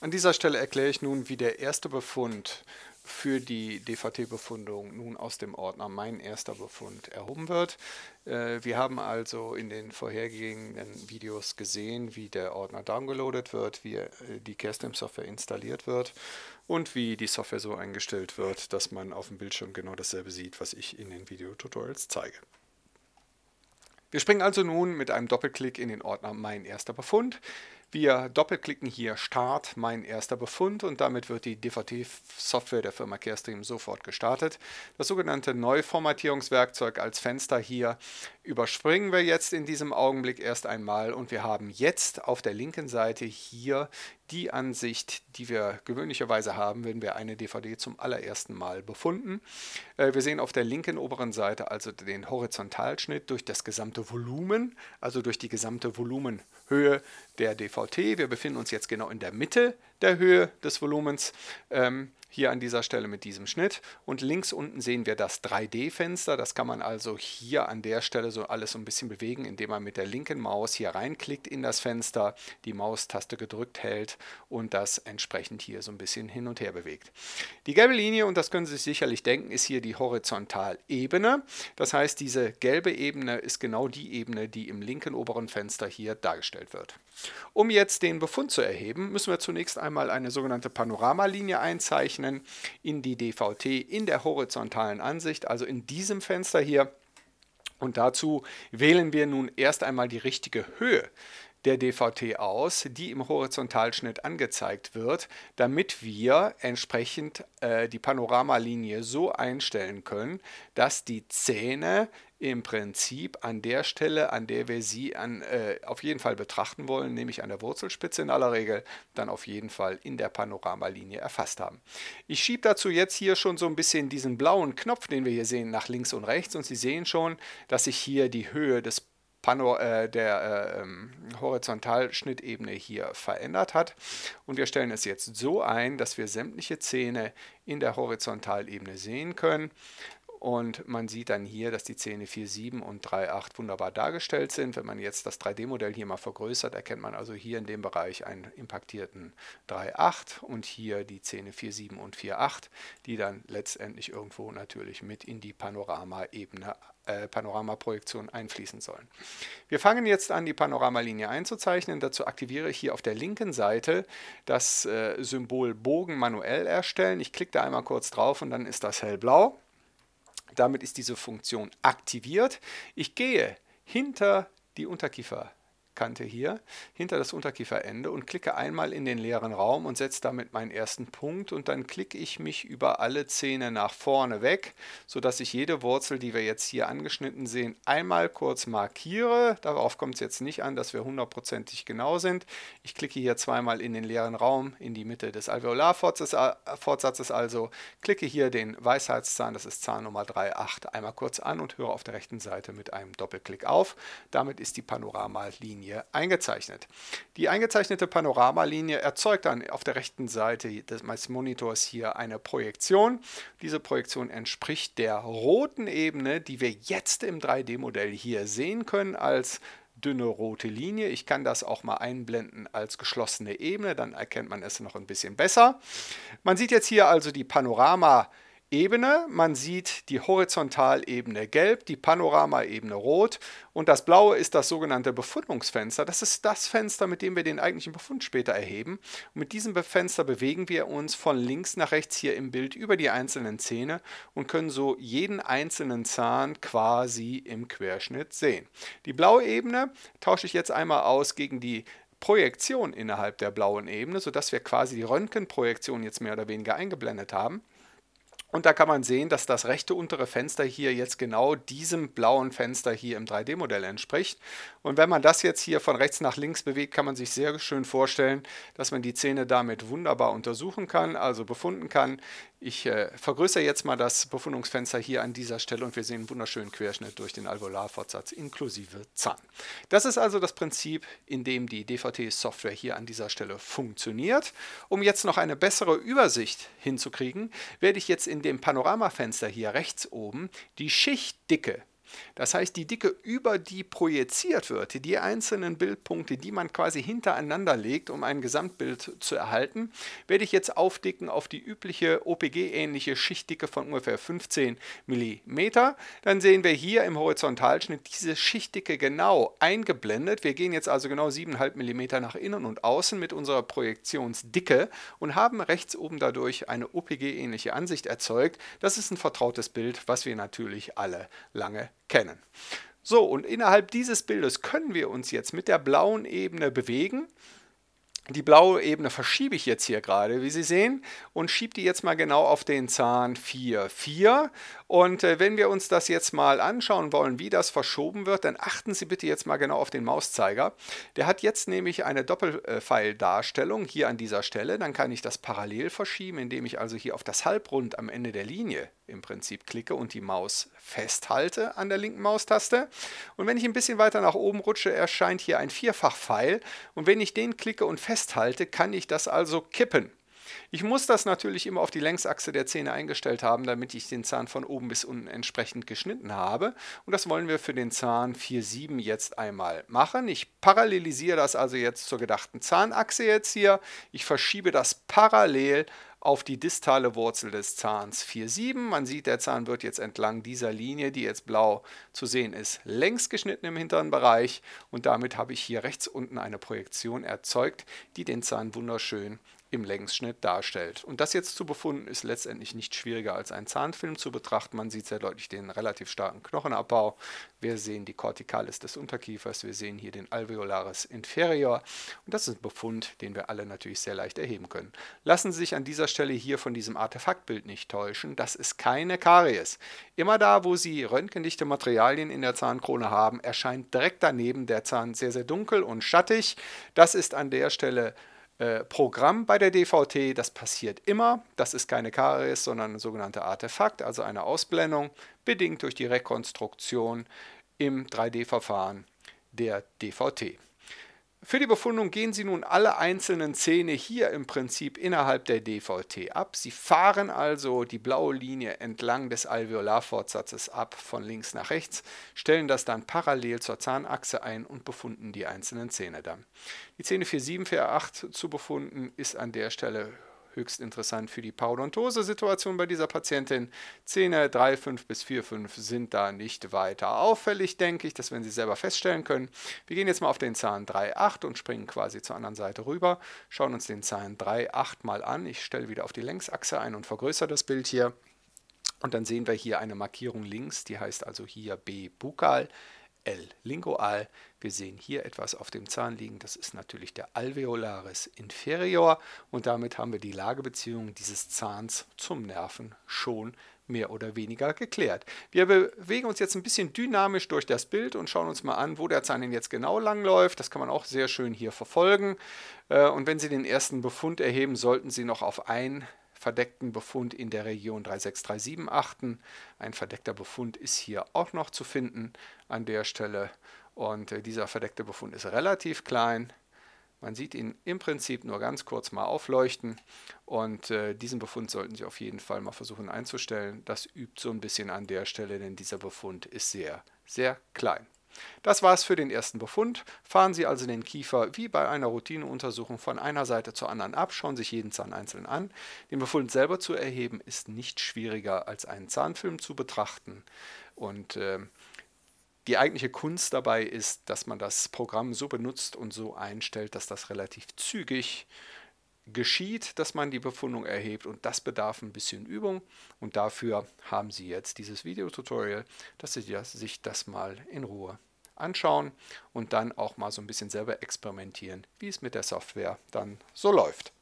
An dieser Stelle erkläre ich nun, wie der erste Befund für die DVT-Befundung nun aus dem Ordner Mein erster Befund erhoben wird. Äh, wir haben also in den vorhergehenden Videos gesehen, wie der Ordner downgeloadet wird, wie äh, die CareStem-Software installiert wird und wie die Software so eingestellt wird, dass man auf dem Bildschirm genau dasselbe sieht, was ich in den Videotutorials zeige. Wir springen also nun mit einem Doppelklick in den Ordner Mein erster Befund. Wir doppelklicken hier Start, mein erster Befund und damit wird die DVT-Software der Firma Carestream sofort gestartet. Das sogenannte Neuformatierungswerkzeug als Fenster hier überspringen wir jetzt in diesem Augenblick erst einmal und wir haben jetzt auf der linken Seite hier die Ansicht, die wir gewöhnlicherweise haben, wenn wir eine DVD zum allerersten Mal befunden. Äh, wir sehen auf der linken oberen Seite also den Horizontalschnitt durch das gesamte Volumen, also durch die gesamte Volumenhöhe der DVD. VT. Wir befinden uns jetzt genau in der Mitte der Höhe des Volumens. Ähm, hier an dieser Stelle mit diesem Schnitt. Und links unten sehen wir das 3D-Fenster. Das kann man also hier an der Stelle so alles so ein bisschen bewegen, indem man mit der linken Maus hier reinklickt in das Fenster, die Maustaste gedrückt hält und das entsprechend hier so ein bisschen hin und her bewegt. Die gelbe Linie, und das können Sie sich sicherlich denken, ist hier die Horizontalebene. Das heißt, diese gelbe Ebene ist genau die Ebene, die im linken oberen Fenster hier dargestellt wird. Um jetzt den Befund zu erheben, müssen wir zunächst einmal eine sogenannte Panoramalinie einzeichnen öffnen in die DVT in der horizontalen Ansicht, also in diesem Fenster hier. Und dazu wählen wir nun erst einmal die richtige Höhe der DVT aus, die im Horizontalschnitt angezeigt wird, damit wir entsprechend äh, die Panoramalinie so einstellen können, dass die Zähne im Prinzip an der Stelle, an der wir sie an, äh, auf jeden Fall betrachten wollen, nämlich an der Wurzelspitze in aller Regel, dann auf jeden Fall in der Panoramalinie erfasst haben. Ich schiebe dazu jetzt hier schon so ein bisschen diesen blauen Knopf, den wir hier sehen, nach links und rechts und Sie sehen schon, dass ich hier die Höhe des Pano äh, der äh, ähm, Horizontalschnittebene hier verändert hat. Und wir stellen es jetzt so ein, dass wir sämtliche Zähne in der Horizontalebene sehen können und man sieht dann hier, dass die Zähne 4,7 und 3,8 wunderbar dargestellt sind. Wenn man jetzt das 3D-Modell hier mal vergrößert, erkennt man also hier in dem Bereich einen impaktierten 3,8 und hier die Zähne 4,7 und 4,8, die dann letztendlich irgendwo natürlich mit in die Panoramaebene äh, Panoramaprojektion einfließen sollen. Wir fangen jetzt an, die Panoramalinie einzuzeichnen. Dazu aktiviere ich hier auf der linken Seite das äh, Symbol Bogen manuell erstellen. Ich klicke da einmal kurz drauf und dann ist das hellblau. Damit ist diese Funktion aktiviert. Ich gehe hinter die Unterkiefer Schmerzkante hier hinter das Unterkieferende und klicke einmal in den leeren Raum und setze damit meinen ersten Punkt und dann klicke ich mich über alle Zähne nach vorne weg, sodass ich jede Wurzel, die wir jetzt hier angeschnitten sehen, einmal kurz markiere. Darauf kommt es jetzt nicht an, dass wir hundertprozentig genau sind. Ich klicke hier zweimal in den leeren Raum in die Mitte des Alveolarfortsatzes äh, also, klicke hier den Weisheitszahn, das ist Zahn Nummer 3,8, einmal kurz an und höre auf der rechten Seite mit einem Doppelklick auf. Damit ist die Panoramalinie Panoramalinie eingezeichnet. Die eingezeichnete Panoramalinie erzeugt dann auf der rechten Seite des Monitors hier eine Projektion. Diese Projektion entspricht der roten Ebene, die wir jetzt im 3D-Modell hier sehen können als dünne rote Linie. Ich kann das auch mal einblenden als geschlossene Ebene, dann erkennt man es noch ein bisschen besser. Man sieht jetzt hier also die Panorama-Linie Ebene. Man sieht die Horizontalebene gelb, die Panoramaebene rot und das blaue ist das sogenannte Befundungsfenster. Das ist das Fenster, mit dem wir den eigentlichen Befund später erheben. Und mit diesem Fenster bewegen wir uns von links nach rechts hier im Bild über die einzelnen Zähne und können so jeden einzelnen Zahn quasi im Querschnitt sehen. Die blaue Ebene tausche ich jetzt einmal aus gegen die Projektion innerhalb der blauen Ebene, sodass wir quasi die Röntgenprojektion jetzt mehr oder weniger eingeblendet haben. Und da kann man sehen, dass das rechte untere Fenster hier jetzt genau diesem blauen Fenster hier im 3D-Modell entspricht. Und wenn man das jetzt hier von rechts nach links bewegt, kann man sich sehr schön vorstellen, dass man die Zähne damit wunderbar untersuchen kann, also befunden kann. Ich äh, vergrößere jetzt mal das Befundungsfenster hier an dieser Stelle und wir sehen einen wunderschönen Querschnitt durch den Alveolarfortsatz inklusive Zahn. Das ist also das Prinzip, in dem die DVT-Software hier an dieser Stelle funktioniert. Um jetzt noch eine bessere Übersicht hinzukriegen, werde ich jetzt in dem Panoramafenster hier rechts oben die Schichtdicke das heißt, die Dicke, über die projiziert wird, die einzelnen Bildpunkte, die man quasi hintereinander legt, um ein Gesamtbild zu erhalten, werde ich jetzt aufdicken auf die übliche OPG-ähnliche Schichtdicke von ungefähr 15 mm. Dann sehen wir hier im Horizontalschnitt diese Schichtdicke genau eingeblendet. Wir gehen jetzt also genau 7,5 mm nach innen und außen mit unserer Projektionsdicke und haben rechts oben dadurch eine OPG-ähnliche Ansicht erzeugt. Das ist ein vertrautes Bild, was wir natürlich alle lange kennen. So, und innerhalb dieses Bildes können wir uns jetzt mit der blauen Ebene bewegen die blaue Ebene verschiebe ich jetzt hier gerade, wie Sie sehen, und schiebe die jetzt mal genau auf den Zahn 4, 4. Und äh, wenn wir uns das jetzt mal anschauen wollen, wie das verschoben wird, dann achten Sie bitte jetzt mal genau auf den Mauszeiger. Der hat jetzt nämlich eine Doppelpfeildarstellung hier an dieser Stelle. Dann kann ich das parallel verschieben, indem ich also hier auf das Halbrund am Ende der Linie im Prinzip klicke und die Maus festhalte an der linken Maustaste. Und wenn ich ein bisschen weiter nach oben rutsche, erscheint hier ein Vierfachpfeil. Und wenn ich den klicke und festhalte, festhalte, kann ich das also kippen. Ich muss das natürlich immer auf die Längsachse der Zähne eingestellt haben, damit ich den Zahn von oben bis unten entsprechend geschnitten habe. Und das wollen wir für den Zahn 4,7 jetzt einmal machen. Ich parallelisiere das also jetzt zur gedachten Zahnachse jetzt hier. Ich verschiebe das parallel auf die distale Wurzel des Zahns 4,7. Man sieht, der Zahn wird jetzt entlang dieser Linie, die jetzt blau zu sehen ist, längs geschnitten im hinteren Bereich und damit habe ich hier rechts unten eine Projektion erzeugt, die den Zahn wunderschön im Längsschnitt darstellt. Und das jetzt zu befunden ist letztendlich nicht schwieriger als einen Zahnfilm zu betrachten. Man sieht sehr deutlich den relativ starken Knochenabbau. Wir sehen die Kortikalis des Unterkiefers, wir sehen hier den Alveolaris inferior. Und das ist ein Befund, den wir alle natürlich sehr leicht erheben können. Lassen Sie sich an dieser Stelle hier von diesem Artefaktbild nicht täuschen. Das ist keine Karies. Immer da, wo Sie röntgendichte Materialien in der Zahnkrone haben, erscheint direkt daneben der Zahn sehr, sehr dunkel und schattig. Das ist an der Stelle äh, Programm bei der DVT. Das passiert immer. Das ist keine Karies, sondern ein sogenannter Artefakt, also eine Ausblendung, bedingt durch die Rekonstruktion im 3D-Verfahren der DVT. Für die Befundung gehen Sie nun alle einzelnen Zähne hier im Prinzip innerhalb der DVT ab. Sie fahren also die blaue Linie entlang des Alveolarfortsatzes ab, von links nach rechts, stellen das dann parallel zur Zahnachse ein und befunden die einzelnen Zähne dann. Die Zähne 4, 7, 4, 8 zu befunden ist an der Stelle höchst interessant für die paulontose situation bei dieser Patientin. Zähne 3,5 bis 4,5 sind da nicht weiter auffällig, denke ich. Das werden Sie selber feststellen können. Wir gehen jetzt mal auf den Zahn 3,8 und springen quasi zur anderen Seite rüber. Schauen uns den Zahn 3,8 mal an. Ich stelle wieder auf die Längsachse ein und vergrößere das Bild hier. Und dann sehen wir hier eine Markierung links, die heißt also hier B-Bukal. L. Lingual. Wir sehen hier etwas auf dem Zahn liegen. Das ist natürlich der Alveolaris inferior und damit haben wir die Lagebeziehung dieses Zahns zum Nerven schon mehr oder weniger geklärt. Wir bewegen uns jetzt ein bisschen dynamisch durch das Bild und schauen uns mal an, wo der Zahn denn jetzt genau lang läuft. Das kann man auch sehr schön hier verfolgen. Äh, und wenn Sie den ersten Befund erheben, sollten Sie noch auf ein verdeckten Befund in der Region 3637 achten. Ein verdeckter Befund ist hier auch noch zu finden an der Stelle. Und äh, dieser verdeckte Befund ist relativ klein. Man sieht ihn im Prinzip nur ganz kurz mal aufleuchten und äh, diesen Befund sollten Sie auf jeden Fall mal versuchen einzustellen. Das übt so ein bisschen an der Stelle, denn dieser Befund ist sehr, sehr klein. Das war's für den ersten Befund. Fahren Sie also den Kiefer wie bei einer Routineuntersuchung von einer Seite zur anderen ab, schauen sich jeden Zahn einzeln an. Den Befund selber zu erheben ist nicht schwieriger als einen Zahnfilm zu betrachten. Und äh, die eigentliche Kunst dabei ist, dass man das Programm so benutzt und so einstellt, dass das relativ zügig geschieht, dass man die Befundung erhebt und das bedarf ein bisschen Übung und dafür haben Sie jetzt dieses Videotutorial, dass Sie das, sich das mal in Ruhe anschauen und dann auch mal so ein bisschen selber experimentieren, wie es mit der Software dann so läuft.